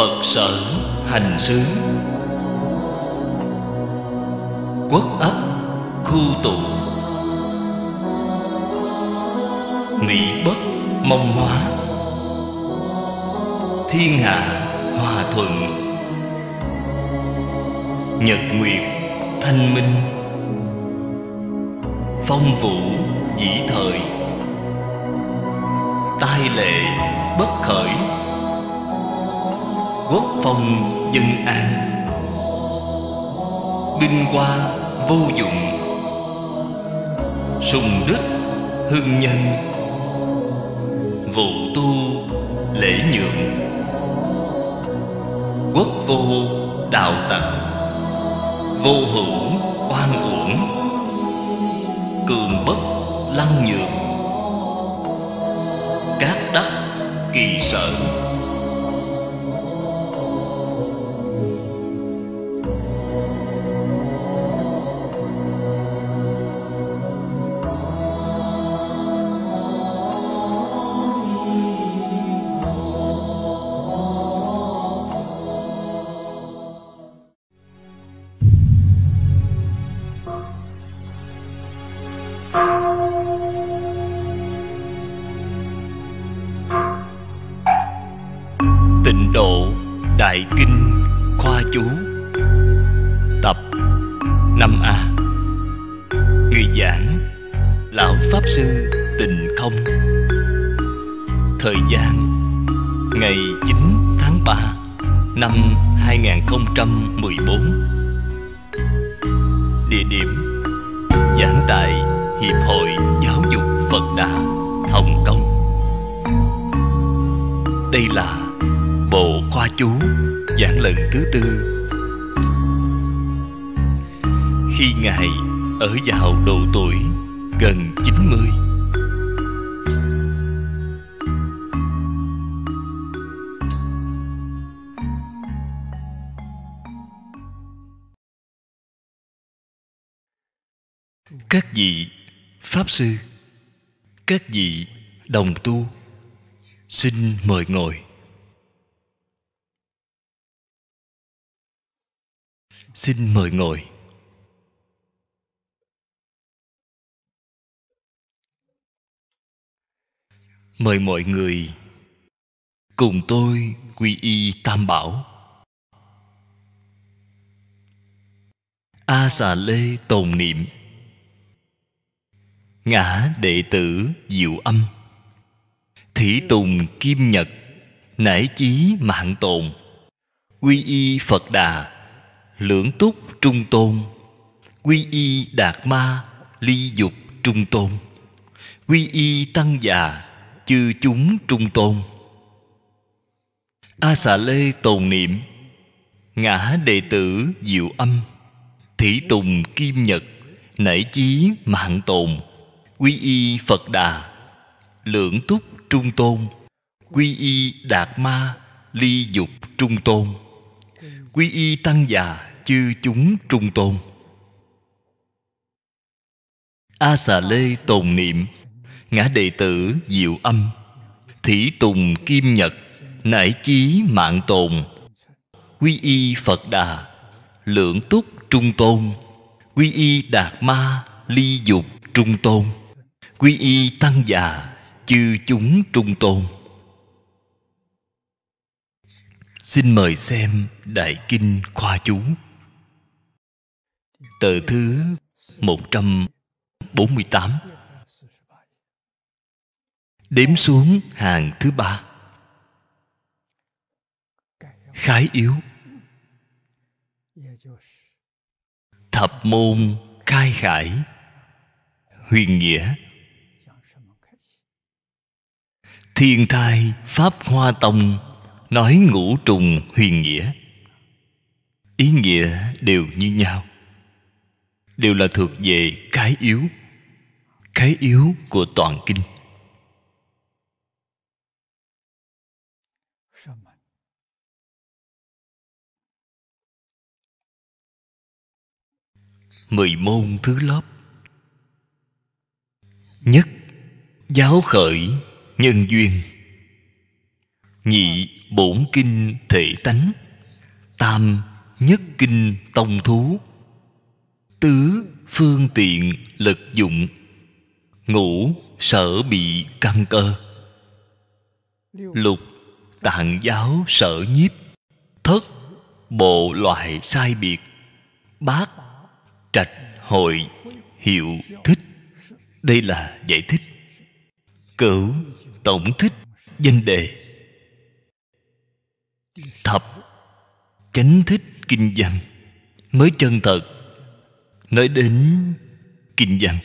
phật sở hành xứ quốc ấp khu tụ mỹ bất mong hóa thiên hạ hòa thuận nhật nguyệt thanh minh phong vũ dĩ thời tai lệ bất khởi quốc phòng dân an binh qua vô dụng sùng đức hương nhân vụ tu lễ nhượng quốc vô đạo tặc vô hữu oan uổng cường bất lăng nhượng, các đắc kỳ sở năm a người giảng lão pháp sư tình không thời gian ngày 9 tháng 3 năm 2014 địa điểm giảng tại hiệp hội giáo dục phật đà hồng kông đây là bộ khoa chú giảng lần thứ tư khi ngài ở vào độ tuổi gần 90 các vị pháp sư các vị đồng tu xin mời ngồi xin mời ngồi mời mọi người cùng tôi quy y tam bảo a xà lê tồn niệm ngã đệ tử diệu âm thủy tùng kim nhật nải chí mạng tồn quy y phật đà lưỡng túc trung tôn quy y đạt ma ly dục trung tôn quy y tăng già chư chúng trung tôn a xà lê tồn niệm ngã đệ tử diệu âm thị tùng kim nhật nảy chí mạng tồn quy y phật đà lưỡng túc trung tôn quy y đạt ma ly dục trung tôn quy y tăng già chư chúng trung tôn a xà lê tồn niệm ngã đệ tử diệu âm thủy tùng kim nhật nải chí mạng tồn quy y phật đà lượng túc trung tôn quy y đạt ma ly dục trung tôn quy y tăng già chư chúng trung tôn xin mời xem đại kinh khoa chú tờ thứ 148 đếm xuống hàng thứ ba khái yếu thập môn khai khải huyền nghĩa thiên thai pháp hoa tông nói ngũ trùng huyền nghĩa ý nghĩa đều như nhau đều là thuộc về cái yếu cái yếu của toàn kinh mười môn thứ lớp nhất giáo khởi nhân duyên nhị bổn kinh thể tánh tam nhất kinh tông thú tứ phương tiện lực dụng ngũ sở bị căn cơ lục tạng giáo sở nhiếp thất bộ loại sai biệt bát trạch hội hiệu thích đây là giải thích cửu tổng thích danh đề thập chánh thích kinh văn mới chân thật nói đến kinh văn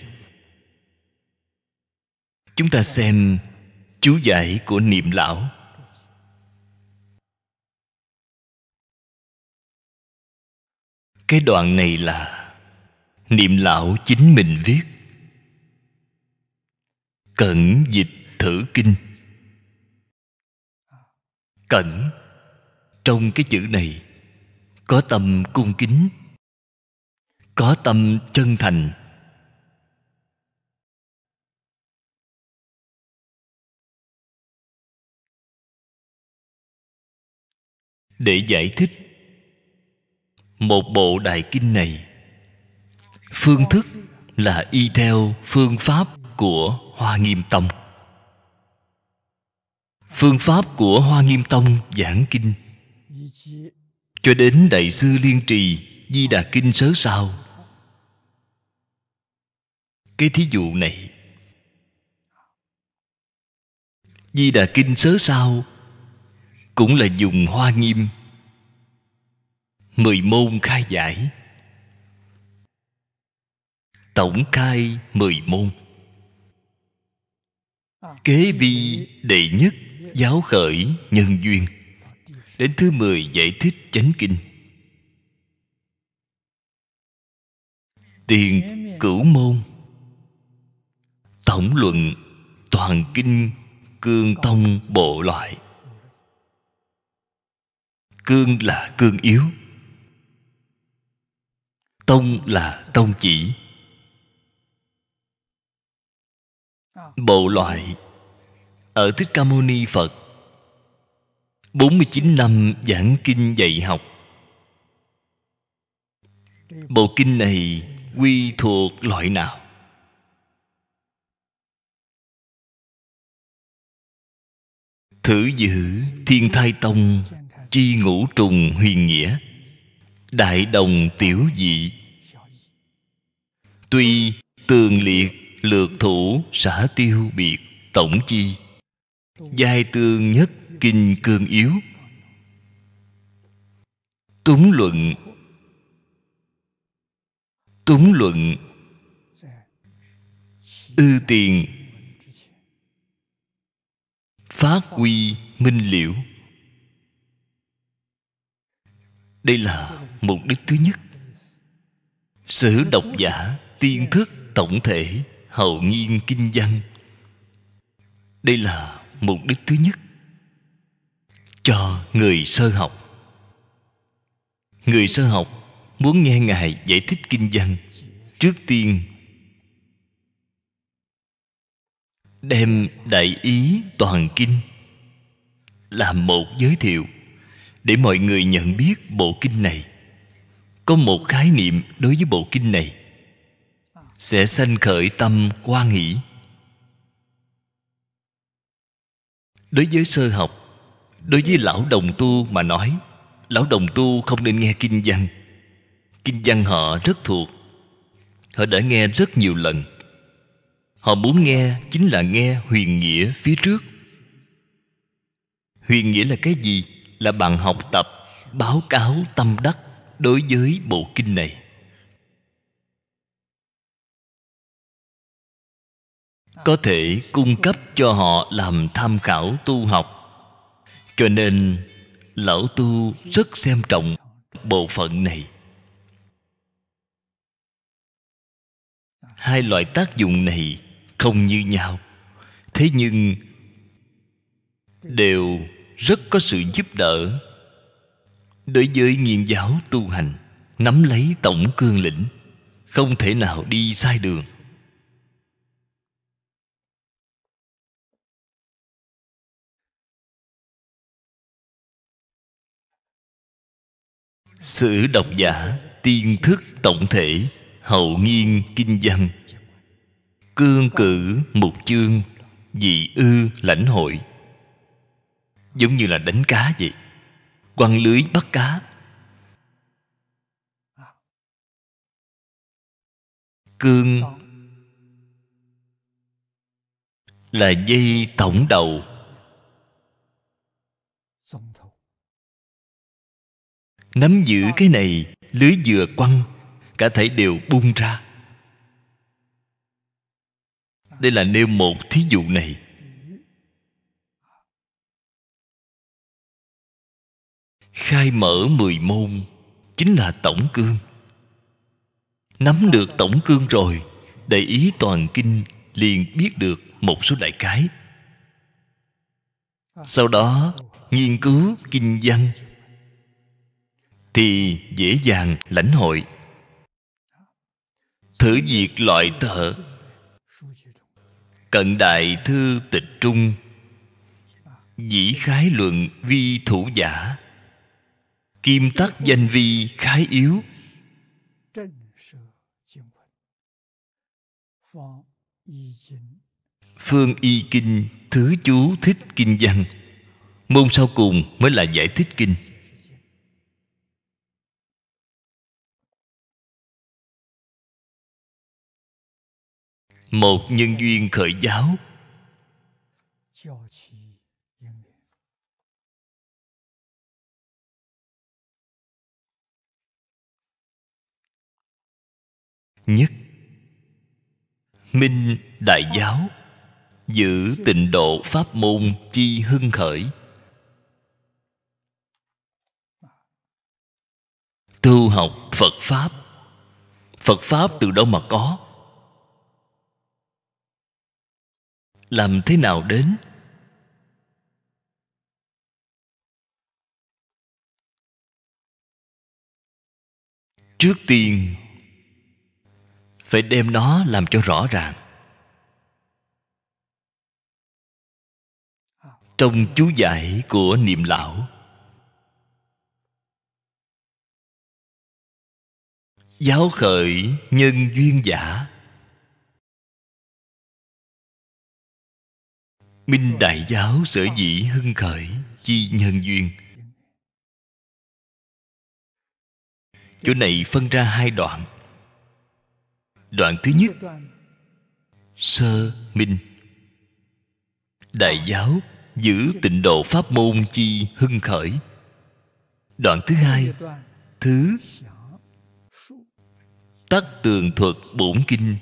chúng ta xem chú giải của niệm lão cái đoạn này là niệm lão chính mình viết cẩn dịch thử kinh cẩn trong cái chữ này có tâm cung kính có tâm chân thành để giải thích một bộ đại kinh này phương thức là y theo phương pháp của hoa nghiêm tông phương pháp của hoa nghiêm tông giảng kinh cho đến đại sư liên trì di đà kinh sớ sao cái thí dụ này di đà kinh sớ sao cũng là dùng hoa nghiêm mười môn khai giải tổng khai mười môn kế vi đệ nhất giáo khởi nhân duyên đến thứ mười giải thích chánh kinh tiền cửu môn tổng luận toàn kinh cương tông bộ loại cương là cương yếu tông là tông chỉ Bộ loại Ở Thích Ca Mâu Ni Phật 49 năm giảng kinh dạy học Bộ kinh này quy thuộc loại nào? Thử giữ Thiên Thai Tông Tri Ngũ Trùng Huyền Nghĩa Đại Đồng Tiểu Dị Tuy tường liệt lược thủ xả tiêu biệt tổng chi giai tương nhất kinh cương yếu túng luận túng luận ư tiền phát quy minh liễu đây là mục đích thứ nhất sử độc giả tiên thức tổng thể hậu nhiên kinh văn đây là mục đích thứ nhất cho người sơ học người sơ học muốn nghe ngài giải thích kinh văn trước tiên đem đại ý toàn kinh làm một giới thiệu để mọi người nhận biết bộ kinh này có một khái niệm đối với bộ kinh này sẽ sanh khởi tâm quan nghĩ đối với sơ học đối với lão đồng tu mà nói lão đồng tu không nên nghe kinh văn kinh văn họ rất thuộc họ đã nghe rất nhiều lần họ muốn nghe chính là nghe huyền nghĩa phía trước huyền nghĩa là cái gì là bạn học tập báo cáo tâm đắc đối với bộ kinh này có thể cung cấp cho họ làm tham khảo tu học cho nên lão tu rất xem trọng bộ phận này hai loại tác dụng này không như nhau thế nhưng đều rất có sự giúp đỡ đối với nghiên giáo tu hành nắm lấy tổng cương lĩnh không thể nào đi sai đường sử độc giả tiên thức tổng thể hậu nghiên kinh văn cương cử mục chương dị ư lãnh hội giống như là đánh cá vậy quăng lưới bắt cá cương là dây tổng đầu nắm giữ cái này lưới dừa quăng cả thể đều bung ra đây là nêu một thí dụ này khai mở mười môn chính là tổng cương nắm được tổng cương rồi để ý toàn kinh liền biết được một số đại cái sau đó nghiên cứu kinh văn thì dễ dàng lãnh hội thử diệt loại thở cận đại thư tịch trung dĩ khái luận vi thủ giả kim tắc danh vi khái yếu phương y kinh thứ chú thích kinh văn môn sau cùng mới là giải thích kinh một nhân duyên khởi giáo nhất minh đại giáo giữ tịnh độ pháp môn chi hưng khởi tu học phật pháp phật pháp từ đâu mà có làm thế nào đến trước tiên phải đem nó làm cho rõ ràng trong chú giải của niệm lão giáo khởi nhân duyên giả minh đại giáo sở dĩ hưng khởi chi nhân duyên chỗ này phân ra hai đoạn đoạn thứ nhất sơ minh đại giáo giữ tịnh độ pháp môn chi hưng khởi đoạn thứ hai thứ tắc tường thuật bổn kinh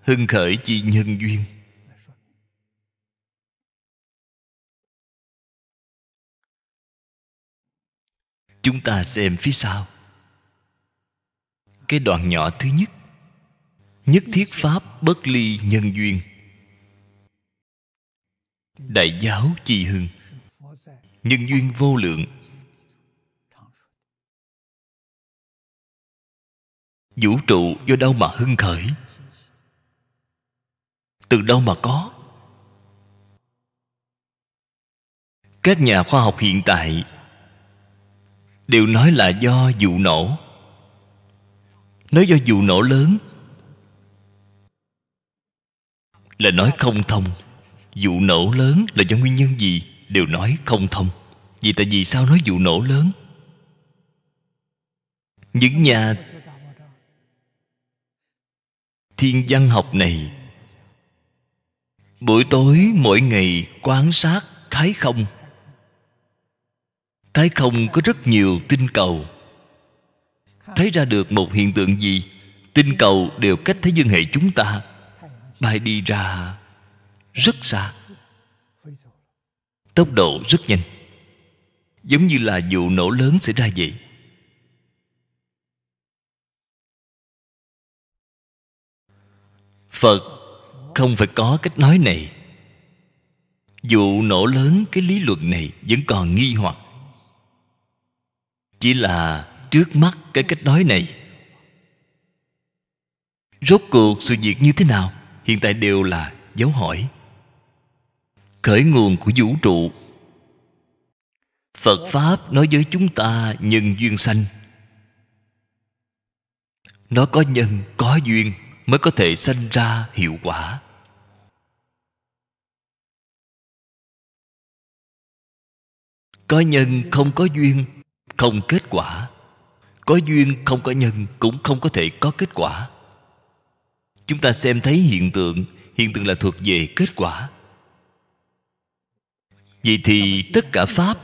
hưng khởi chi nhân duyên chúng ta xem phía sau cái đoạn nhỏ thứ nhất nhất thiết pháp bất ly nhân duyên đại giáo chi hưng nhân duyên vô lượng vũ trụ do đâu mà hưng khởi từ đâu mà có các nhà khoa học hiện tại đều nói là do vụ nổ nói do vụ nổ lớn là nói không thông vụ nổ lớn là do nguyên nhân gì đều nói không thông vì tại vì sao nói vụ nổ lớn những nhà thiên văn học này buổi tối mỗi ngày quan sát thái không thái không có rất nhiều tinh cầu thấy ra được một hiện tượng gì tinh cầu đều cách thế dương hệ chúng ta bay đi ra rất xa tốc độ rất nhanh giống như là vụ nổ lớn xảy ra vậy phật không phải có cách nói này vụ nổ lớn cái lý luận này vẫn còn nghi hoặc chỉ là trước mắt cái cách nói này rốt cuộc sự việc như thế nào hiện tại đều là dấu hỏi khởi nguồn của vũ trụ phật pháp nói với chúng ta nhân duyên sanh nó có nhân có duyên mới có thể sanh ra hiệu quả có nhân không có duyên không kết quả có duyên không có nhân cũng không có thể có kết quả chúng ta xem thấy hiện tượng hiện tượng là thuộc về kết quả vậy thì tất cả pháp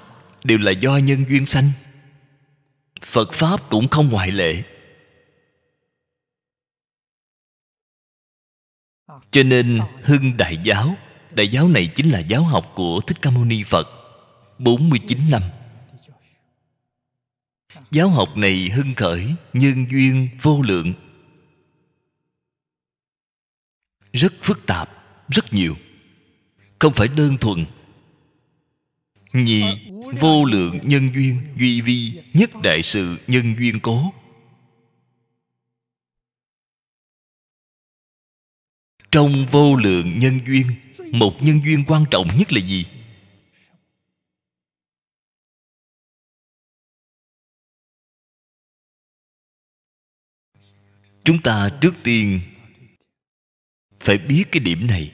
đều là do nhân duyên sanh phật pháp cũng không ngoại lệ cho nên hưng đại giáo đại giáo này chính là giáo học của thích ca mâu ni phật 49 năm giáo học này hưng khởi nhân duyên vô lượng rất phức tạp rất nhiều không phải đơn thuần nhì vô lượng nhân duyên duy vi nhất đại sự nhân duyên cố trong vô lượng nhân duyên một nhân duyên quan trọng nhất là gì chúng ta trước tiên phải biết cái điểm này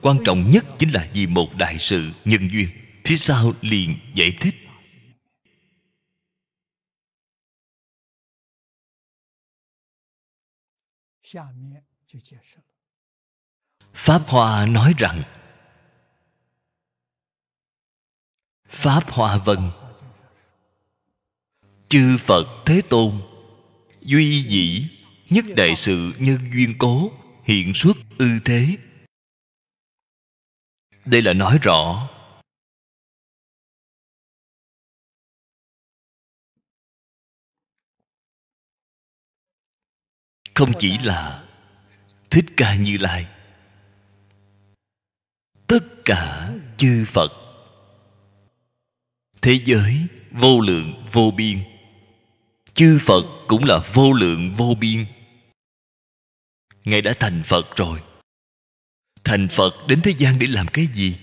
quan trọng nhất chính là vì một đại sự nhân duyên phía sau liền giải thích pháp hoa nói rằng pháp hoa vân chư phật thế tôn duy dĩ nhất đại sự nhân duyên cố hiện xuất ư thế đây là nói rõ không chỉ là thích ca như lai tất cả chư phật thế giới vô lượng vô biên chư phật cũng là vô lượng vô biên ngài đã thành phật rồi thành phật đến thế gian để làm cái gì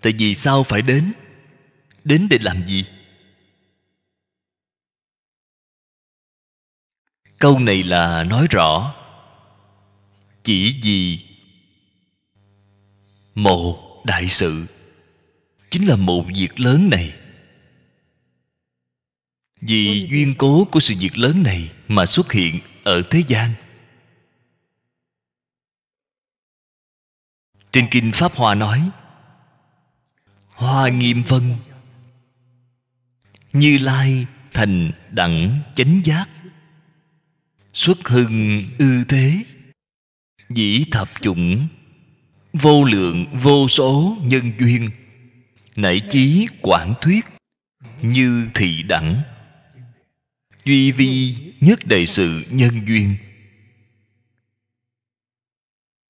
tại vì sao phải đến đến để làm gì câu này là nói rõ chỉ vì một đại sự chính là một việc lớn này vì duyên cố của sự việc lớn này mà xuất hiện ở thế gian trên kinh pháp hòa nói hoa nghiêm vân như lai thành đẳng chánh giác xuất hưng ư thế dĩ thập chủng vô lượng vô số nhân duyên nảy chí quảng thuyết như thị đẳng duy vi nhất đại sự nhân duyên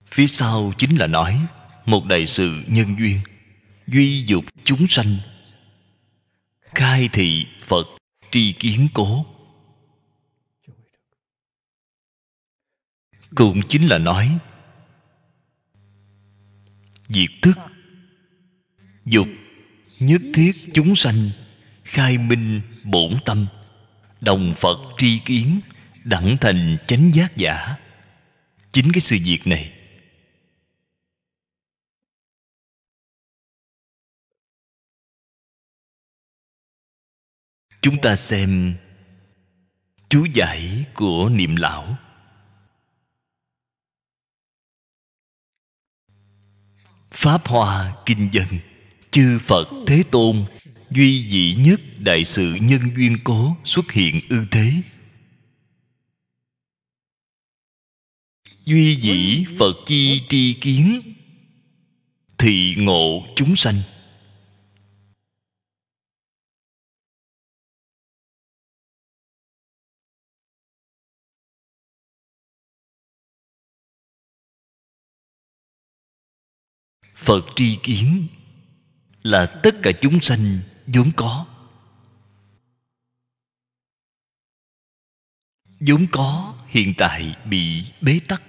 phía sau chính là nói một đại sự nhân duyên duy dục chúng sanh khai thị phật tri kiến cố cũng chính là nói diệt thức dục nhất thiết chúng sanh khai minh bổn tâm đồng phật tri kiến đẳng thành chánh giác giả chính cái sự việc này chúng ta xem chú giải của niệm lão pháp hoa kinh dân chư phật thế tôn duy dị nhất đại sự nhân duyên cố xuất hiện ư thế duy dĩ phật chi tri kiến thị ngộ chúng sanh phật tri kiến là tất cả chúng sanh vốn có vốn có hiện tại bị bế tắc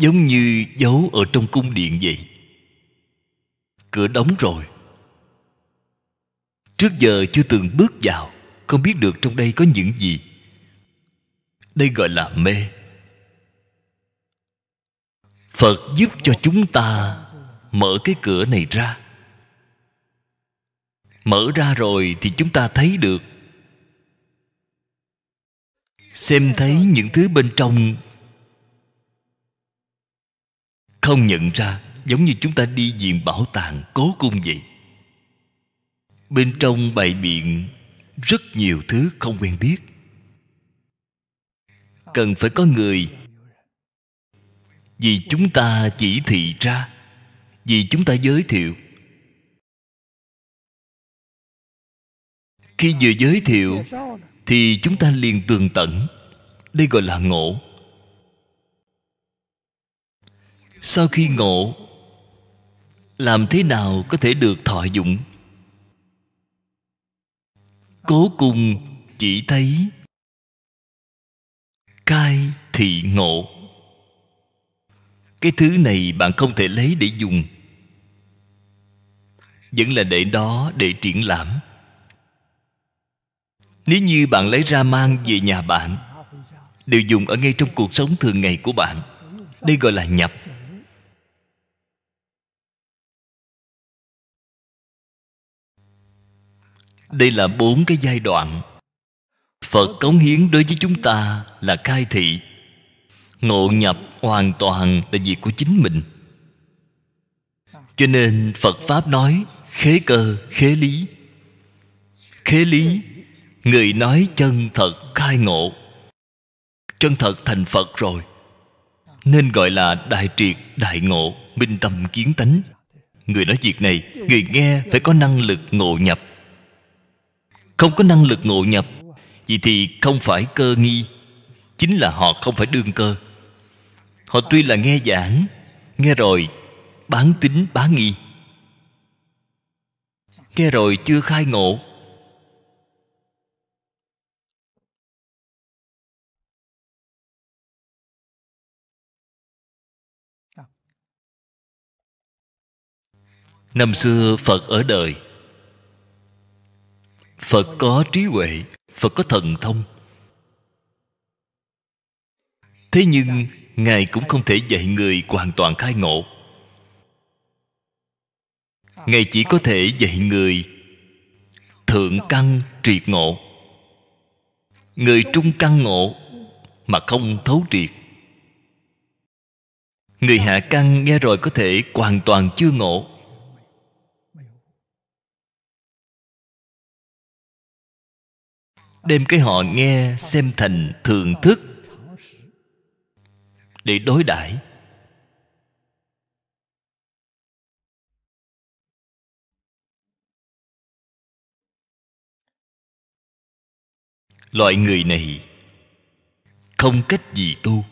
giống như giấu ở trong cung điện vậy cửa đóng rồi trước giờ chưa từng bước vào không biết được trong đây có những gì đây gọi là mê phật giúp cho chúng ta mở cái cửa này ra mở ra rồi thì chúng ta thấy được xem thấy những thứ bên trong không nhận ra giống như chúng ta đi viện bảo tàng cố cung vậy bên trong bày biện rất nhiều thứ không quen biết cần phải có người vì chúng ta chỉ thị ra vì chúng ta giới thiệu khi vừa giới thiệu thì chúng ta liền tường tận đây gọi là ngộ sau khi ngộ làm thế nào có thể được thọ dụng cố cùng chỉ thấy cai thị ngộ cái thứ này bạn không thể lấy để dùng vẫn là để đó để triển lãm nếu như bạn lấy ra mang về nhà bạn đều dùng ở ngay trong cuộc sống thường ngày của bạn đây gọi là nhập đây là bốn cái giai đoạn phật cống hiến đối với chúng ta là khai thị ngộ nhập hoàn toàn là việc của chính mình cho nên phật pháp nói khế cơ khế lý khế lý người nói chân thật khai ngộ chân thật thành phật rồi nên gọi là đại triệt đại ngộ minh tâm kiến tánh người nói việc này người nghe phải có năng lực ngộ nhập không có năng lực ngộ nhập vậy thì không phải cơ nghi chính là họ không phải đương cơ họ tuy là nghe giảng nghe rồi bán tính bán nghi nghe rồi chưa khai ngộ năm xưa phật ở đời phật có trí huệ phật có thần thông thế nhưng ngài cũng không thể dạy người hoàn toàn khai ngộ ngài chỉ có thể dạy người thượng căn triệt ngộ người trung căn ngộ mà không thấu triệt người hạ căn nghe rồi có thể hoàn toàn chưa ngộ đem cái họ nghe xem thành thường thức để đối đãi loại người này không cách gì tu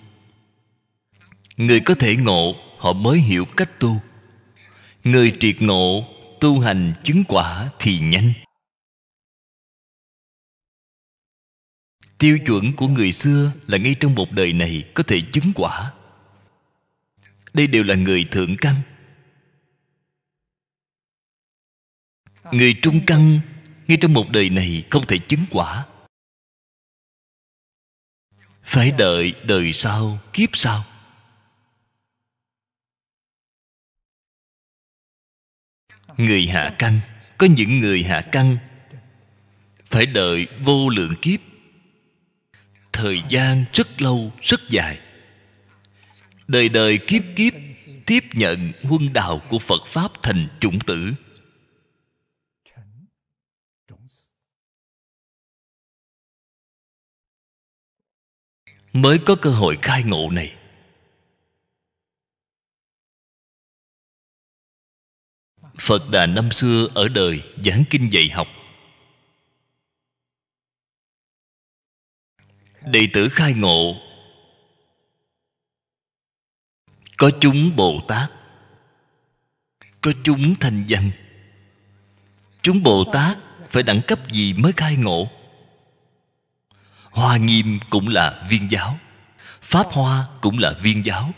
người có thể ngộ họ mới hiểu cách tu người triệt ngộ tu hành chứng quả thì nhanh tiêu chuẩn của người xưa là ngay trong một đời này có thể chứng quả đây đều là người thượng căn người trung căn ngay trong một đời này không thể chứng quả phải đợi đời sau kiếp sau người hạ căn có những người hạ căn phải đợi vô lượng kiếp thời gian rất lâu rất dài đời đời kiếp kiếp tiếp nhận quân đạo của phật pháp thành chủng tử mới có cơ hội khai ngộ này phật đà năm xưa ở đời giảng kinh dạy học đệ tử khai ngộ có chúng bồ tát có chúng thành danh chúng bồ tát phải đẳng cấp gì mới khai ngộ hoa nghiêm cũng là viên giáo pháp hoa cũng là viên giáo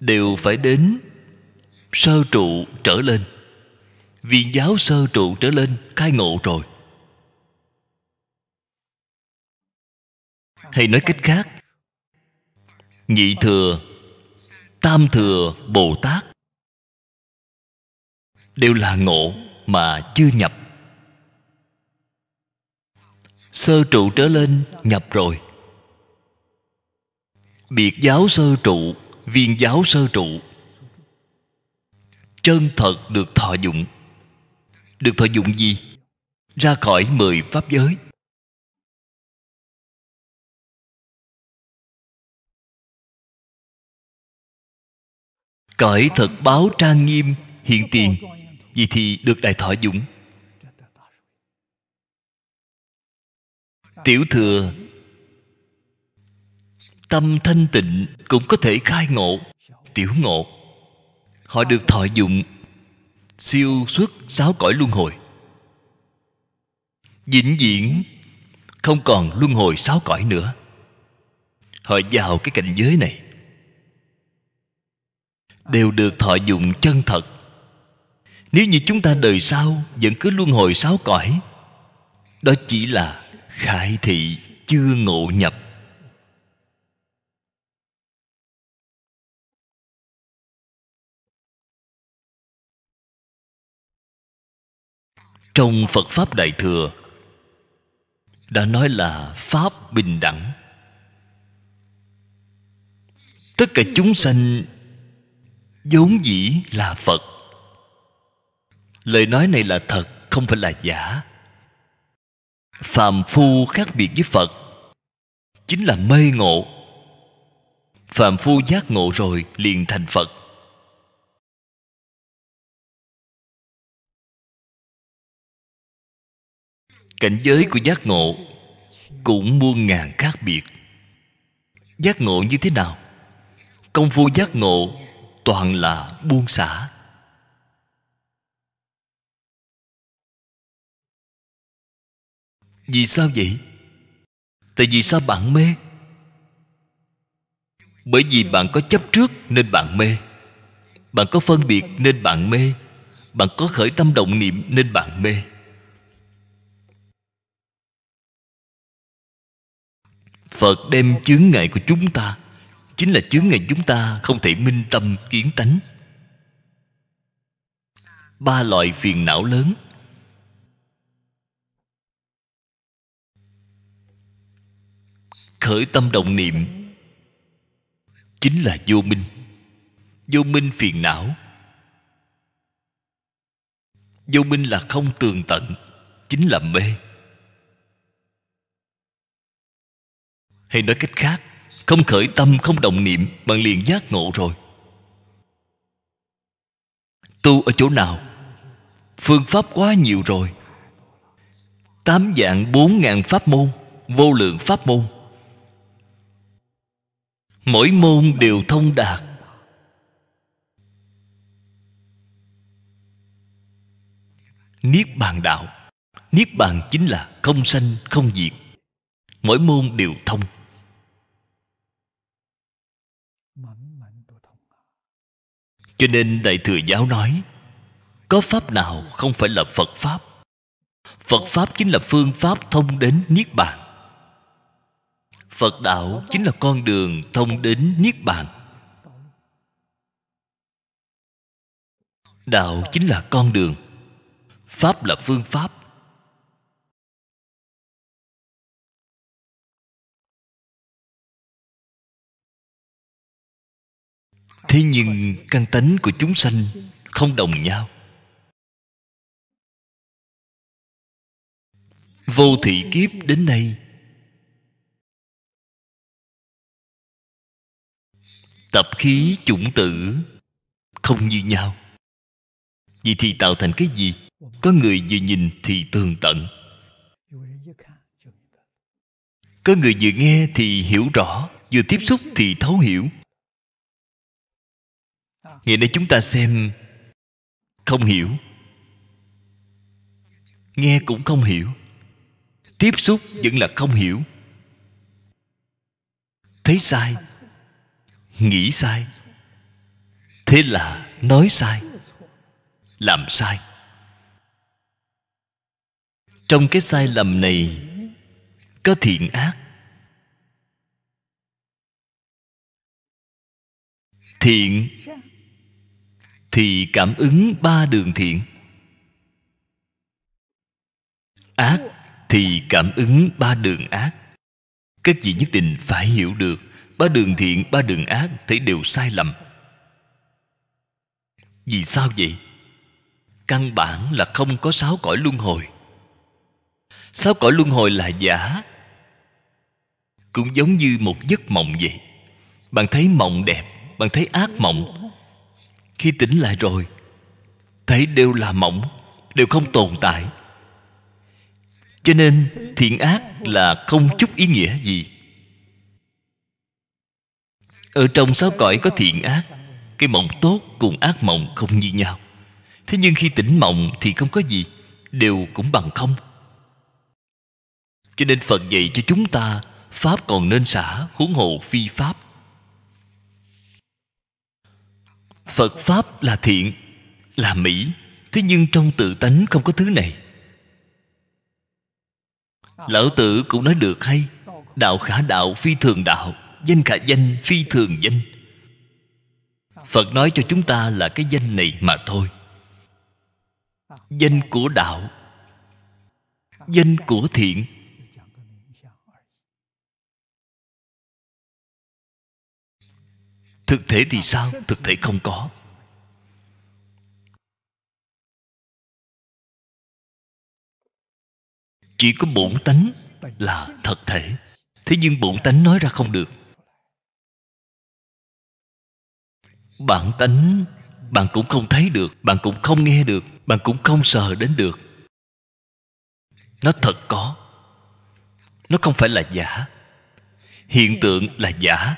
đều phải đến sơ trụ trở lên viên giáo sơ trụ trở lên khai ngộ rồi hay nói cách khác nhị thừa tam thừa bồ tát đều là ngộ mà chưa nhập sơ trụ trở lên nhập rồi biệt giáo sơ trụ viên giáo sơ trụ chân thật được thọ dụng được thọ dụng gì ra khỏi mười pháp giới cởi thật báo trang nghiêm hiện tiền vì thì được đại thọ dũng tiểu thừa tâm thanh tịnh cũng có thể khai ngộ tiểu ngộ họ được thọ dụng siêu xuất sáu cõi luân hồi vĩnh viễn không còn luân hồi sáu cõi nữa họ vào cái cảnh giới này đều được thọ dụng chân thật nếu như chúng ta đời sau vẫn cứ luân hồi sáu cõi đó chỉ là khải thị chưa ngộ nhập trong phật pháp đại thừa đã nói là pháp bình đẳng tất cả chúng sanh vốn dĩ là phật lời nói này là thật không phải là giả phàm phu khác biệt với phật chính là mê ngộ phàm phu giác ngộ rồi liền thành phật cảnh giới của giác ngộ cũng muôn ngàn khác biệt giác ngộ như thế nào công phu giác ngộ toàn là buông xả vì sao vậy tại vì sao bạn mê bởi vì bạn có chấp trước nên bạn mê bạn có phân biệt nên bạn mê bạn có khởi tâm động niệm nên bạn mê phật đem chướng ngại của chúng ta chính là chướng ngại chúng ta không thể minh tâm kiến tánh ba loại phiền não lớn khởi tâm động niệm chính là vô minh vô minh phiền não vô minh là không tường tận chính là mê hay nói cách khác không khởi tâm không động niệm bạn liền giác ngộ rồi tu ở chỗ nào phương pháp quá nhiều rồi tám dạng bốn ngàn pháp môn vô lượng pháp môn mỗi môn đều thông đạt niết bàn đạo niết bàn chính là không sanh không diệt mỗi môn đều thông cho nên đại thừa giáo nói có pháp nào không phải là phật pháp phật pháp chính là phương pháp thông đến niết bàn phật đạo chính là con đường thông đến niết bàn đạo chính là con đường pháp là phương pháp thế nhưng căn tánh của chúng sanh không đồng nhau vô thị kiếp đến nay tập khí chủng tử không như nhau vậy thì tạo thành cái gì có người vừa nhìn thì tường tận có người vừa nghe thì hiểu rõ vừa tiếp xúc thì thấu hiểu hiện nay chúng ta xem không hiểu nghe cũng không hiểu tiếp xúc vẫn là không hiểu thấy sai nghĩ sai thế là nói sai làm sai trong cái sai lầm này có thiện ác thiện thì cảm ứng ba đường thiện ác thì cảm ứng ba đường ác các vị nhất định phải hiểu được ba đường thiện ba đường ác thấy đều sai lầm vì sao vậy căn bản là không có sáu cõi luân hồi sáu cõi luân hồi là giả cũng giống như một giấc mộng vậy bạn thấy mộng đẹp bạn thấy ác mộng khi tỉnh lại rồi thấy đều là mỏng đều không tồn tại cho nên thiện ác là không chút ý nghĩa gì ở trong sáu cõi có thiện ác cái mộng tốt cùng ác mộng không như nhau thế nhưng khi tỉnh mộng thì không có gì đều cũng bằng không cho nên phật dạy cho chúng ta pháp còn nên xả huống hộ phi pháp phật pháp là thiện là mỹ thế nhưng trong tự tánh không có thứ này lão tử cũng nói được hay đạo khả đạo phi thường đạo danh khả danh phi thường danh phật nói cho chúng ta là cái danh này mà thôi danh của đạo danh của thiện thực thể thì sao thực thể không có chỉ có bổn tánh là thật thể thế nhưng bổn tánh nói ra không được bản tánh bạn cũng không thấy được bạn cũng không nghe được bạn cũng không sờ đến được nó thật có nó không phải là giả hiện tượng là giả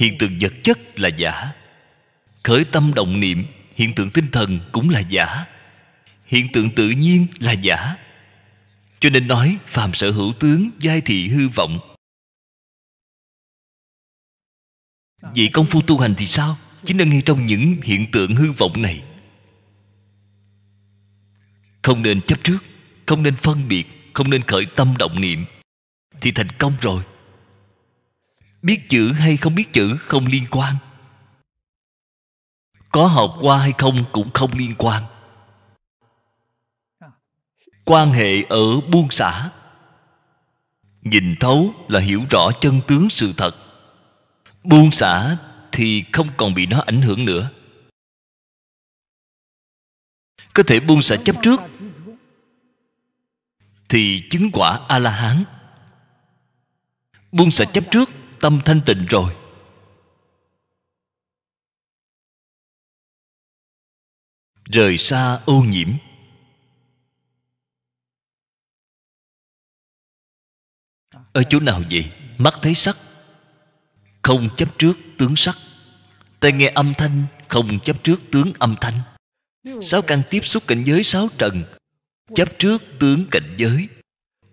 hiện tượng vật chất là giả khởi tâm động niệm hiện tượng tinh thần cũng là giả hiện tượng tự nhiên là giả cho nên nói phàm sở hữu tướng giai thị hư vọng vậy công phu tu hành thì sao chính là ngay trong những hiện tượng hư vọng này không nên chấp trước không nên phân biệt không nên khởi tâm động niệm thì thành công rồi biết chữ hay không biết chữ không liên quan có học qua hay không cũng không liên quan quan hệ ở buông xả nhìn thấu là hiểu rõ chân tướng sự thật buông xả thì không còn bị nó ảnh hưởng nữa có thể buông xả chấp trước thì chứng quả a la hán buông xả chấp trước tâm thanh tịnh rồi rời xa ô nhiễm ở chỗ nào vậy mắt thấy sắc không chấp trước tướng sắc tai nghe âm thanh không chấp trước tướng âm thanh sáu căn tiếp xúc cảnh giới sáu trần chấp trước tướng cảnh giới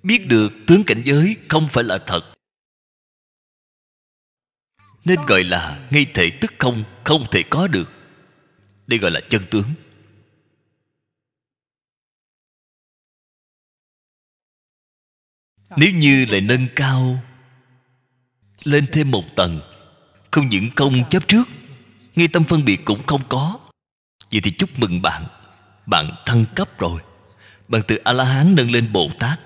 biết được tướng cảnh giới không phải là thật nên gọi là ngay thể tức không không thể có được đây gọi là chân tướng nếu như lại nâng cao lên thêm một tầng không những công chấp trước ngay tâm phân biệt cũng không có vậy thì chúc mừng bạn bạn thăng cấp rồi bạn từ a la hán nâng lên bồ tát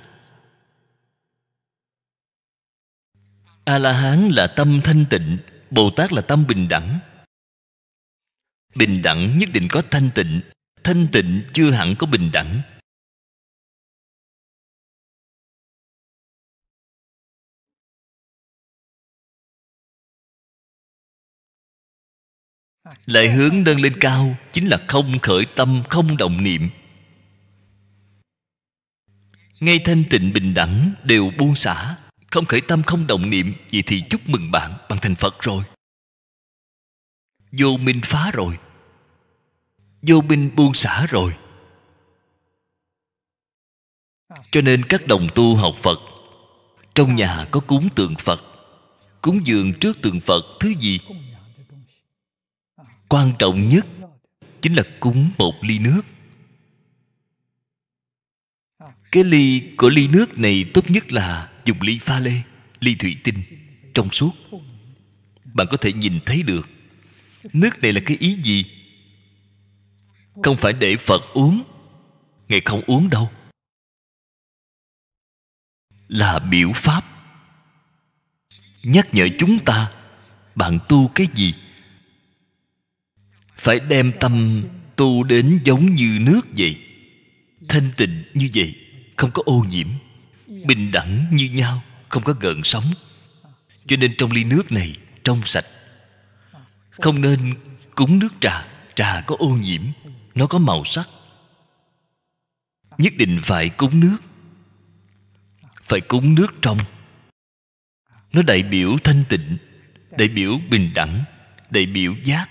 a la hán là tâm thanh tịnh Bồ Tát là tâm bình đẳng Bình đẳng nhất định có thanh tịnh Thanh tịnh chưa hẳn có bình đẳng Lại hướng nâng lên cao Chính là không khởi tâm, không động niệm Ngay thanh tịnh bình đẳng đều buông xả không khởi tâm không động niệm vậy thì chúc mừng bạn bạn thành phật rồi vô minh phá rồi vô minh buông xả rồi cho nên các đồng tu học phật trong nhà có cúng tượng phật cúng dường trước tượng phật thứ gì quan trọng nhất chính là cúng một ly nước cái ly của ly nước này tốt nhất là dùng ly pha lê ly thủy tinh trong suốt bạn có thể nhìn thấy được nước này là cái ý gì không phải để phật uống ngài không uống đâu là biểu pháp nhắc nhở chúng ta bạn tu cái gì phải đem tâm tu đến giống như nước vậy thanh tịnh như vậy không có ô nhiễm bình đẳng như nhau không có gợn sóng cho nên trong ly nước này trong sạch không nên cúng nước trà trà có ô nhiễm nó có màu sắc nhất định phải cúng nước phải cúng nước trong nó đại biểu thanh tịnh đại biểu bình đẳng đại biểu giác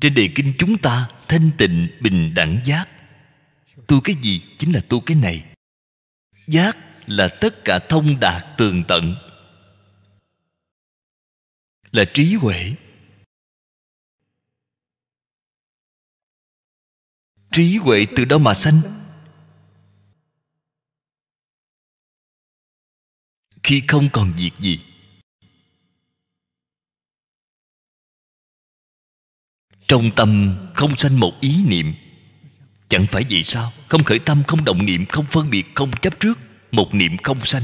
trên đề kinh chúng ta thanh tịnh bình đẳng giác tu cái gì chính là tu cái này giác là tất cả thông đạt tường tận là trí huệ trí huệ từ đâu mà sanh khi không còn việc gì trong tâm không sanh một ý niệm Chẳng phải vì sao Không khởi tâm, không động niệm, không phân biệt, không chấp trước Một niệm không sanh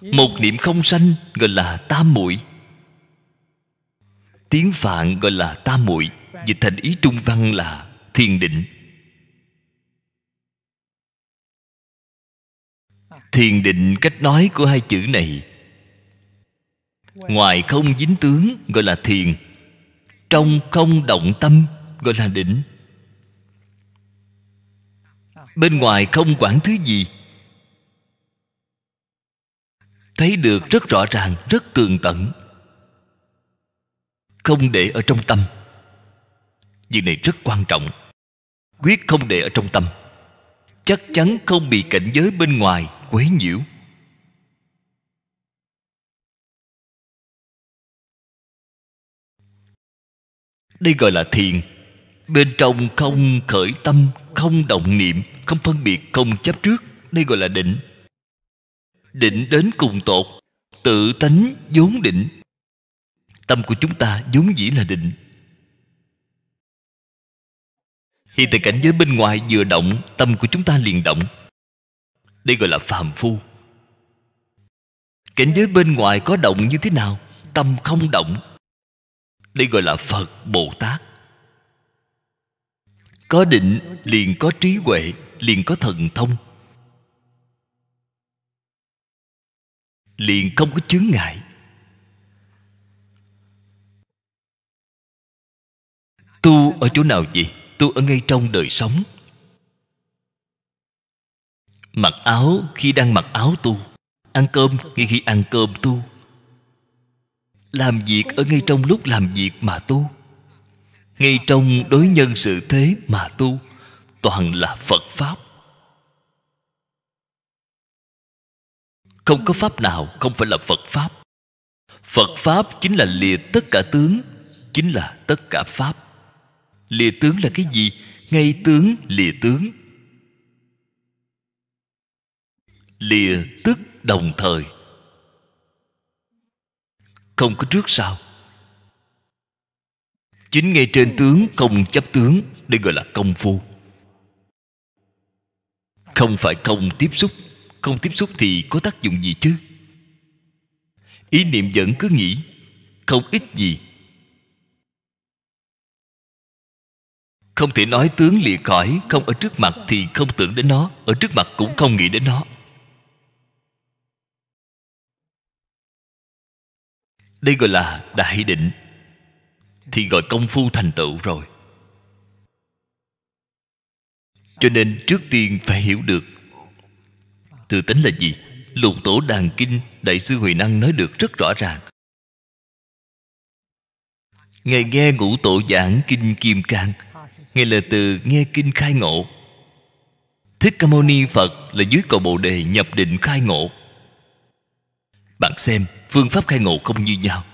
Một niệm không sanh gọi là tam muội Tiếng Phạn gọi là tam muội Dịch thành ý trung văn là thiền định Thiền định cách nói của hai chữ này Ngoài không dính tướng gọi là thiền Trong không động tâm gọi là định bên ngoài không quản thứ gì thấy được rất rõ ràng rất tường tận không để ở trong tâm việc này rất quan trọng quyết không để ở trong tâm chắc chắn không bị cảnh giới bên ngoài quấy nhiễu đây gọi là thiền bên trong không khởi tâm không động niệm không phân biệt không chấp trước đây gọi là định định đến cùng tột tự tánh vốn định tâm của chúng ta vốn dĩ là định khi tại cảnh giới bên ngoài vừa động tâm của chúng ta liền động đây gọi là phàm phu cảnh giới bên ngoài có động như thế nào tâm không động đây gọi là phật bồ tát có định liền có trí huệ liền có thần thông liền không có chướng ngại tu ở chỗ nào vậy tu ở ngay trong đời sống mặc áo khi đang mặc áo tu ăn cơm ngay khi ăn cơm tu làm việc ở ngay trong lúc làm việc mà tu ngay trong đối nhân sự thế mà tu toàn là phật pháp không có pháp nào không phải là phật pháp phật pháp chính là lìa tất cả tướng chính là tất cả pháp lìa tướng là cái gì ngay tướng lìa tướng lìa tức đồng thời không có trước sau chính ngay trên tướng không chấp tướng đây gọi là công phu không phải không tiếp xúc không tiếp xúc thì có tác dụng gì chứ ý niệm vẫn cứ nghĩ không ít gì không thể nói tướng lìa khỏi không ở trước mặt thì không tưởng đến nó ở trước mặt cũng không nghĩ đến nó đây gọi là đại định thì gọi công phu thành tựu rồi cho nên trước tiên phải hiểu được từ tính là gì lục tổ đàn kinh đại sư huệ năng nói được rất rõ ràng ngài nghe ngũ tổ giảng kinh kim cang ngài là từ nghe kinh khai ngộ thích ca mâu ni phật là dưới cầu bồ đề nhập định khai ngộ bạn xem phương pháp khai ngộ không như nhau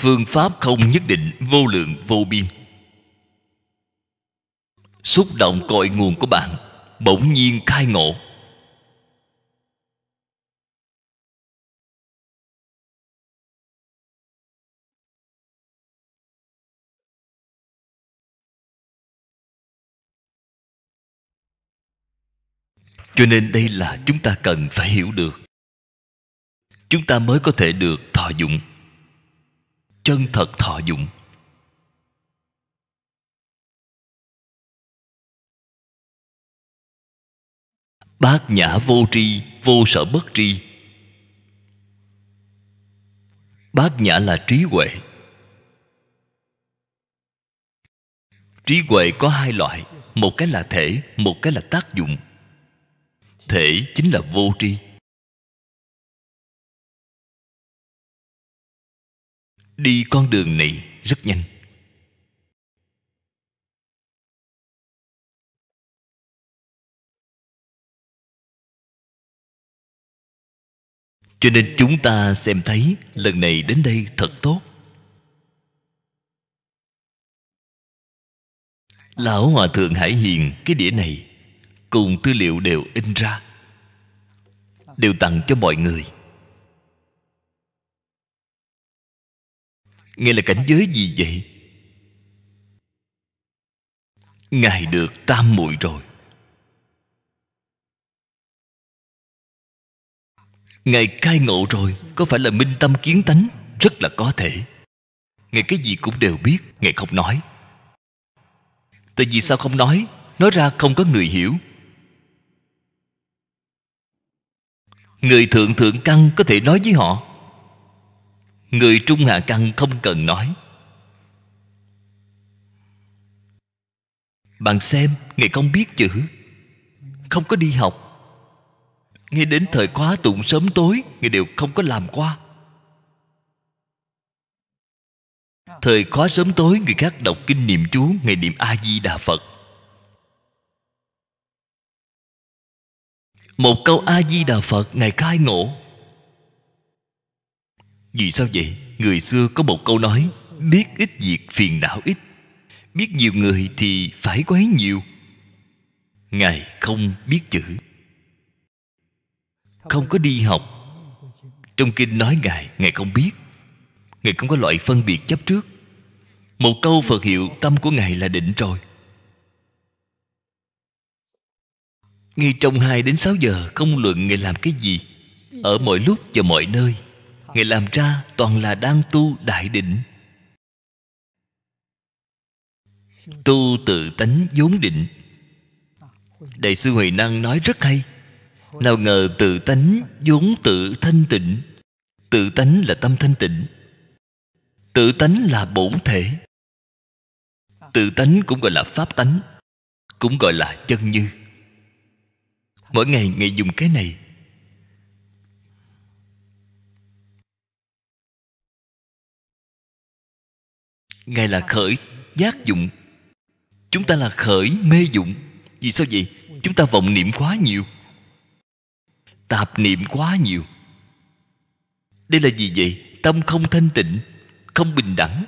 phương pháp không nhất định vô lượng vô biên xúc động cội nguồn của bạn bỗng nhiên khai ngộ cho nên đây là chúng ta cần phải hiểu được chúng ta mới có thể được thọ dụng chân thật thọ dụng bát nhã vô tri vô sở bất tri bát nhã là trí huệ trí huệ có hai loại một cái là thể một cái là tác dụng thể chính là vô tri đi con đường này rất nhanh cho nên chúng ta xem thấy lần này đến đây thật tốt lão hòa thượng hải hiền cái đĩa này cùng tư liệu đều in ra đều tặng cho mọi người Ngài là cảnh giới gì vậy? Ngài được tam muội rồi Ngài cai ngộ rồi Có phải là minh tâm kiến tánh Rất là có thể Ngài cái gì cũng đều biết Ngài không nói Tại vì sao không nói Nói ra không có người hiểu Người thượng thượng căn có thể nói với họ người trung hạ căn không cần nói bạn xem người không biết chữ không có đi học Nghe đến thời khóa tụng sớm tối người đều không có làm qua thời khóa sớm tối người khác đọc kinh niệm chú ngày niệm a di đà phật một câu a di đà phật ngày khai ngộ vì sao vậy người xưa có một câu nói biết ít việc phiền não ít biết nhiều người thì phải quấy nhiều ngài không biết chữ không có đi học trong kinh nói ngài ngài không biết ngài không có loại phân biệt chấp trước một câu phật hiệu tâm của ngài là định rồi ngay trong 2 đến 6 giờ không luận ngài làm cái gì ở mọi lúc và mọi nơi Ngài làm ra toàn là đang tu đại định Tu tự tánh vốn định Đại sư Huệ Năng nói rất hay Nào ngờ tự tánh vốn tự thanh tịnh Tự tánh là tâm thanh tịnh Tự tánh là bổn thể Tự tánh cũng gọi là pháp tánh Cũng gọi là chân như Mỗi ngày Ngài dùng cái này ngài là khởi giác dụng chúng ta là khởi mê dụng vì sao vậy chúng ta vọng niệm quá nhiều tạp niệm quá nhiều đây là gì vậy tâm không thanh tịnh không bình đẳng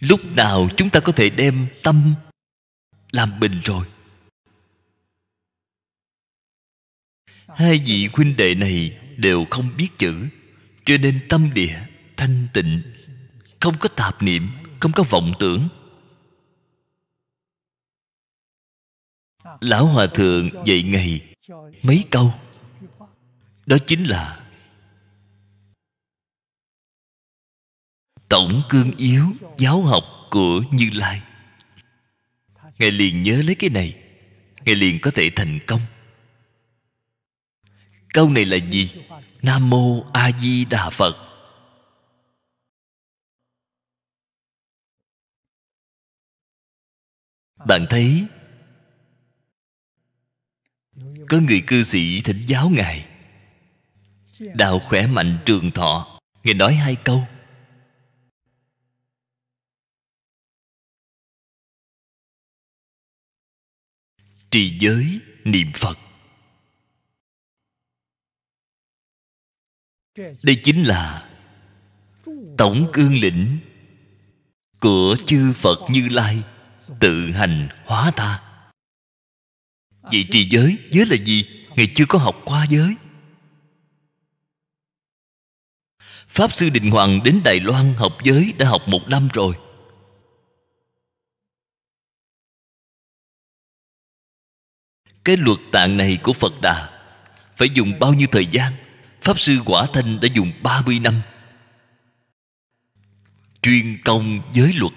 lúc nào chúng ta có thể đem tâm làm bình rồi hai vị huynh đệ này đều không biết chữ cho nên tâm địa thanh tịnh không có tạp niệm không có vọng tưởng lão hòa thượng dạy ngày mấy câu đó chính là tổng cương yếu giáo học của như lai ngài liền nhớ lấy cái này ngài liền có thể thành công câu này là gì nam mô a di đà phật bạn thấy có người cư sĩ thỉnh giáo ngài đạo khỏe mạnh trường thọ ngài nói hai câu trì giới niệm phật đây chính là tổng cương lĩnh của chư phật như lai tự hành hóa tha vậy trì giới giới là gì ngài chưa có học qua giới pháp sư Định hoàng đến đài loan học giới đã học một năm rồi cái luật tạng này của phật đà phải dùng bao nhiêu thời gian pháp sư quả thanh đã dùng 30 năm chuyên công giới luật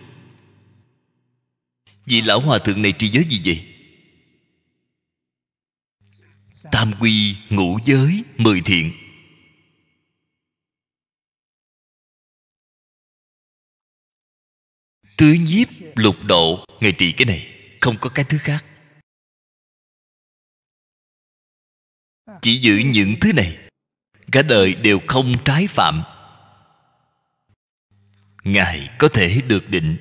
Vị lão hòa thượng này trì giới gì vậy? Tam quy, ngũ giới, mười thiện Tứ nhiếp, lục độ ngày trị cái này Không có cái thứ khác Chỉ giữ những thứ này Cả đời đều không trái phạm Ngài có thể được định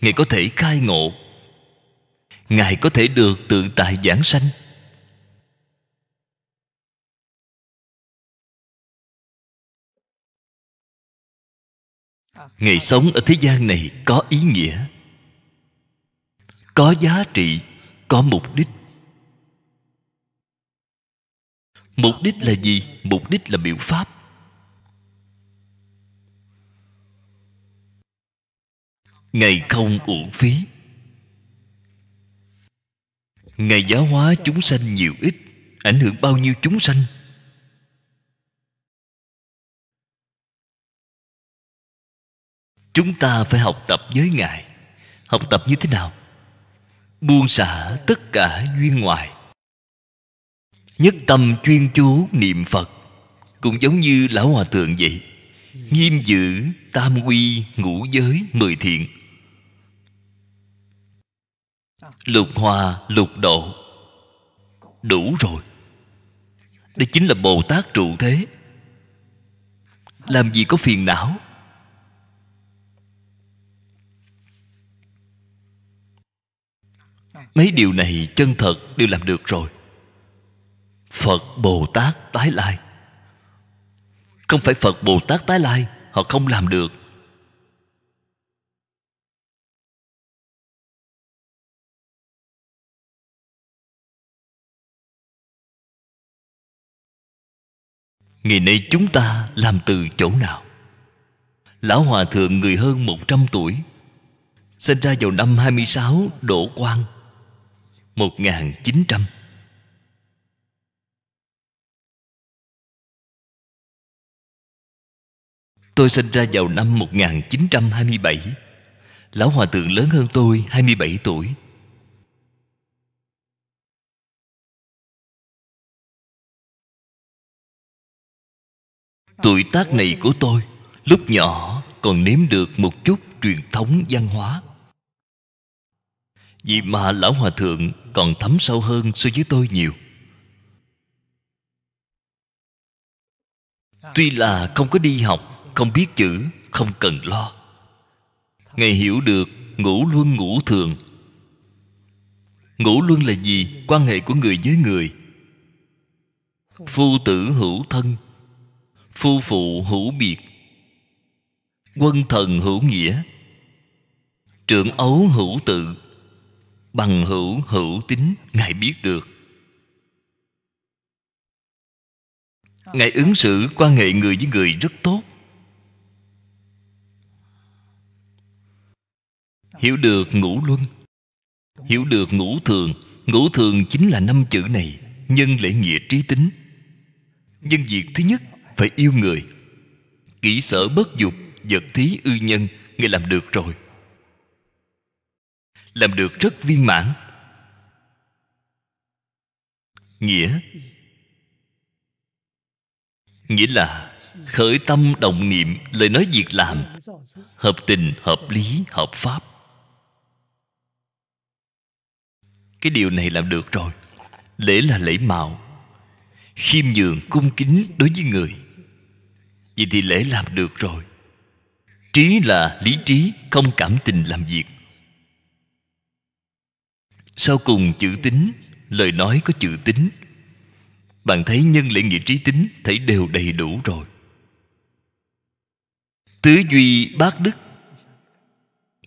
Ngài có thể khai ngộ ngài có thể được tự tại giảng sanh ngày sống ở thế gian này có ý nghĩa có giá trị có mục đích mục đích là gì mục đích là biểu pháp ngày không uổng phí Ngài giáo hóa chúng sanh nhiều ít Ảnh hưởng bao nhiêu chúng sanh Chúng ta phải học tập với Ngài Học tập như thế nào? Buông xả tất cả duyên ngoài Nhất tâm chuyên chú niệm Phật Cũng giống như Lão Hòa Thượng vậy Nghiêm giữ tam quy ngũ giới mười thiện lục hòa lục độ đủ rồi đây chính là bồ tát trụ thế làm gì có phiền não mấy điều này chân thật đều làm được rồi phật bồ tát tái lai không phải phật bồ tát tái lai họ không làm được Ngày nay chúng ta làm từ chỗ nào Lão Hòa Thượng người hơn 100 tuổi Sinh ra vào năm 26 Đỗ Quang 1900 Tôi sinh ra vào năm 1927 Lão Hòa Thượng lớn hơn tôi 27 tuổi tuổi tác này của tôi lúc nhỏ còn nếm được một chút truyền thống văn hóa vì mà lão hòa thượng còn thấm sâu hơn so với tôi nhiều tuy là không có đi học không biết chữ không cần lo ngài hiểu được ngủ luôn ngủ thường ngủ luôn là gì quan hệ của người với người phu tử hữu thân phu phụ hữu biệt quân thần hữu nghĩa trưởng ấu hữu tự bằng hữu hữu tính ngài biết được ngài ứng xử quan hệ người với người rất tốt hiểu được ngũ luân hiểu được ngũ thường ngũ thường chính là năm chữ này nhân lễ nghĩa trí tính nhân việc thứ nhất phải yêu người kỹ sở bất dục vật thí ư nhân người làm được rồi làm được rất viên mãn nghĩa nghĩa là khởi tâm đồng niệm lời nói việc làm hợp tình hợp lý hợp pháp cái điều này làm được rồi lễ là lễ mạo khiêm nhường cung kính đối với người vậy thì lễ làm được rồi trí là lý trí không cảm tình làm việc sau cùng chữ tính lời nói có chữ tính bạn thấy nhân lễ nghĩa trí tính thấy đều đầy đủ rồi tứ duy bác đức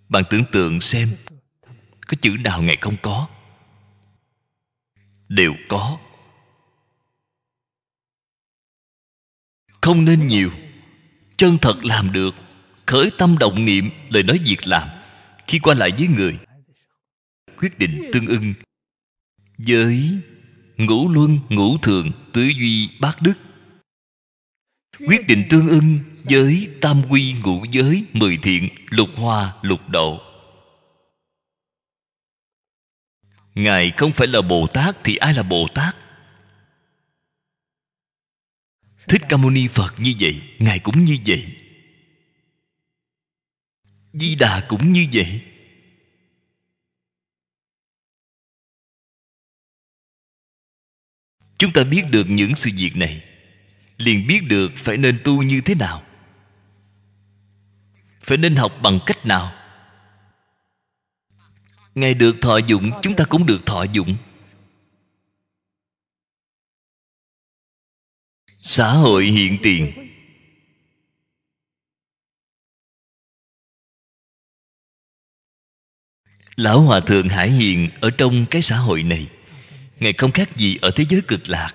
bạn tưởng tượng xem có chữ nào ngày không có đều có không nên nhiều chân thật làm được khởi tâm động niệm lời nói việc làm khi qua lại với người quyết định tương ưng với ngũ luân ngũ thường tứ duy bát đức quyết định tương ưng với tam quy ngũ giới mười thiện lục hoa lục độ ngài không phải là bồ tát thì ai là bồ tát Thích Ca Mâu Ni Phật như vậy Ngài cũng như vậy Di Đà cũng như vậy Chúng ta biết được những sự việc này Liền biết được phải nên tu như thế nào Phải nên học bằng cách nào Ngài được thọ dụng Chúng ta cũng được thọ dụng xã hội hiện tiền lão hòa thượng hải hiền ở trong cái xã hội này ngài không khác gì ở thế giới cực lạc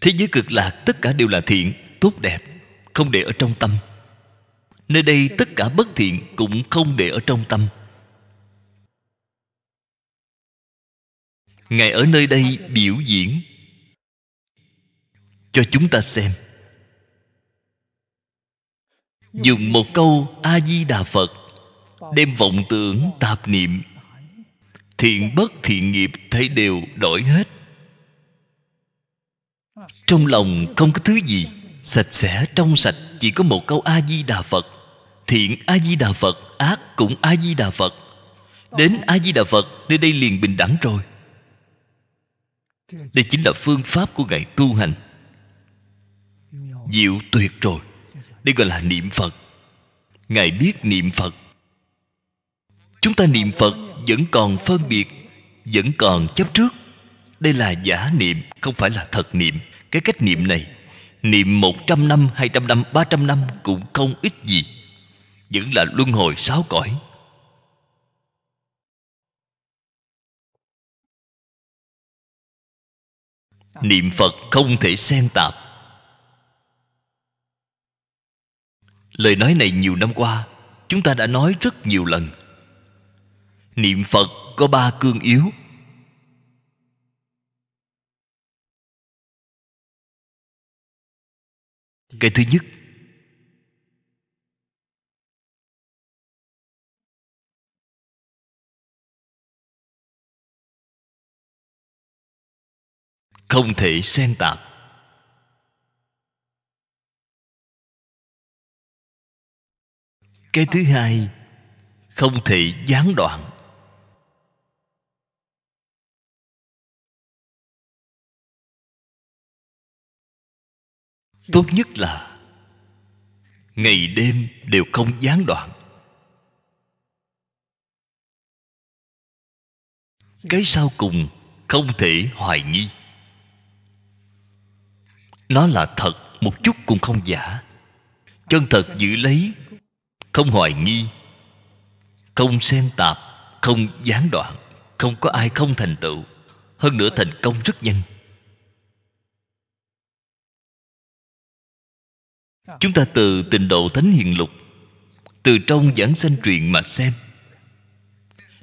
thế giới cực lạc tất cả đều là thiện tốt đẹp không để ở trong tâm nơi đây tất cả bất thiện cũng không để ở trong tâm ngài ở nơi đây biểu diễn cho chúng ta xem dùng một câu a di đà phật đem vọng tưởng tạp niệm thiện bất thiện nghiệp thấy đều đổi hết trong lòng không có thứ gì sạch sẽ trong sạch chỉ có một câu a di đà phật thiện a di đà phật ác cũng a di đà phật đến a di đà phật nơi đây liền bình đẳng rồi đây chính là phương pháp của ngài tu hành diệu tuyệt rồi đây gọi là niệm phật ngài biết niệm phật chúng ta niệm phật vẫn còn phân biệt vẫn còn chấp trước đây là giả niệm không phải là thật niệm cái cách niệm này niệm một trăm năm, hai trăm năm, ba trăm năm cũng không ít gì. Vẫn là luân hồi sáu cõi, niệm phật không thể xen tạp lời nói này nhiều năm qua chúng ta đã nói rất nhiều lần niệm phật có ba cương yếu cái thứ nhất không thể xen tạp cái thứ hai không thể gián đoạn tốt nhất là ngày đêm đều không gián đoạn cái sau cùng không thể hoài nghi nó là thật một chút cũng không giả chân thật giữ lấy không hoài nghi không xen tạp không gián đoạn không có ai không thành tựu hơn nữa thành công rất nhanh chúng ta từ tình độ thánh hiền lục từ trong giảng sanh truyện mà xem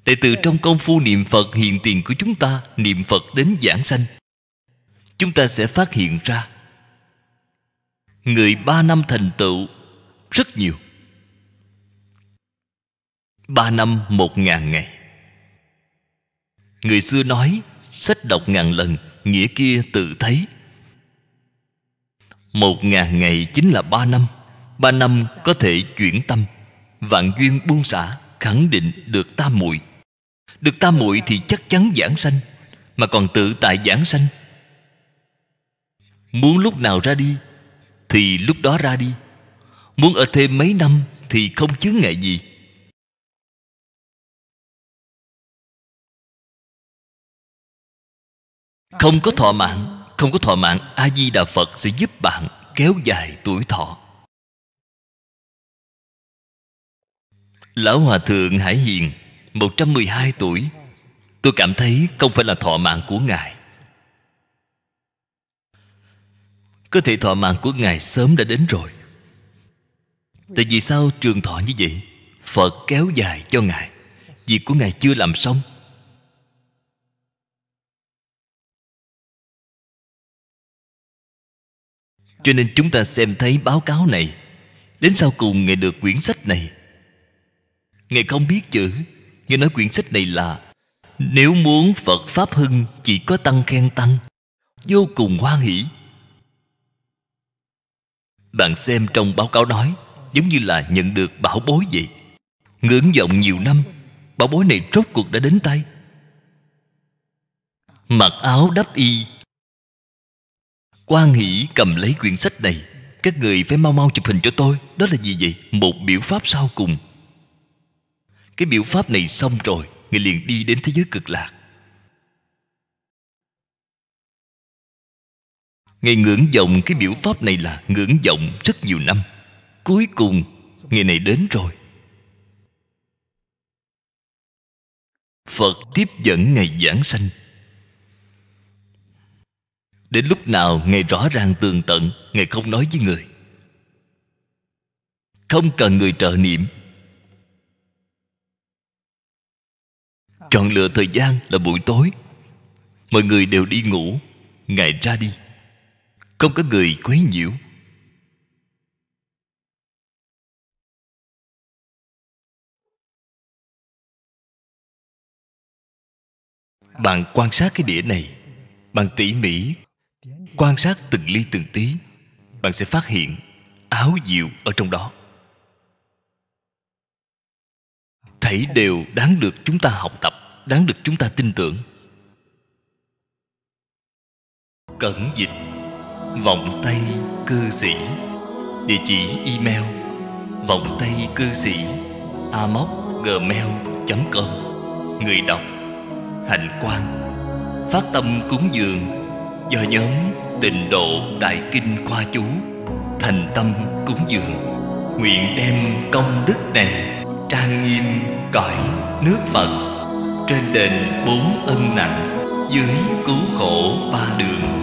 để từ trong công phu niệm phật hiện tiền của chúng ta niệm phật đến giảng sanh chúng ta sẽ phát hiện ra người ba năm thành tựu rất nhiều ba năm một ngàn ngày người xưa nói sách đọc ngàn lần nghĩa kia tự thấy một ngàn ngày chính là ba năm ba năm có thể chuyển tâm vạn duyên buông xả khẳng định được tam muội được tam muội thì chắc chắn giảng sanh mà còn tự tại giảng sanh muốn lúc nào ra đi thì lúc đó ra đi muốn ở thêm mấy năm thì không chướng ngại gì không có thọ mạng không có thọ mạng a di đà phật sẽ giúp bạn kéo dài tuổi thọ lão hòa thượng hải hiền 112 tuổi tôi cảm thấy không phải là thọ mạng của ngài Có thể thọ mạng của Ngài sớm đã đến rồi Tại vì sao trường thọ như vậy Phật kéo dài cho Ngài Việc của Ngài chưa làm xong Cho nên chúng ta xem thấy báo cáo này Đến sau cùng Ngài được quyển sách này Ngài không biết chữ Ngài nói quyển sách này là Nếu muốn Phật Pháp Hưng Chỉ có tăng khen tăng Vô cùng hoan hỷ bạn xem trong báo cáo nói giống như là nhận được bảo bối vậy ngưỡng vọng nhiều năm bảo bối này rốt cuộc đã đến tay mặc áo đắp y quan hỷ cầm lấy quyển sách này các người phải mau mau chụp hình cho tôi đó là gì vậy một biểu pháp sau cùng cái biểu pháp này xong rồi người liền đi đến thế giới cực lạc Ngài ngưỡng vọng cái biểu pháp này là ngưỡng vọng rất nhiều năm Cuối cùng ngày này đến rồi Phật tiếp dẫn Ngài giảng sanh Đến lúc nào Ngài rõ ràng tường tận Ngài không nói với người Không cần người trợ niệm Chọn lựa thời gian là buổi tối Mọi người đều đi ngủ Ngài ra đi không có người quấy nhiễu bạn quan sát cái đĩa này bằng tỉ mỉ quan sát từng ly từng tí bạn sẽ phát hiện áo diệu ở trong đó Thấy đều đáng được chúng ta học tập đáng được chúng ta tin tưởng cẩn dịch vọng tay cư sĩ địa chỉ email vọng tay cư sĩ amoc gmail com người đọc hạnh quang phát tâm cúng dường do nhóm tịnh độ đại kinh khoa chú thành tâm cúng dường nguyện đem công đức này trang nghiêm cõi nước phật trên đền bốn ân nặng dưới cứu khổ ba đường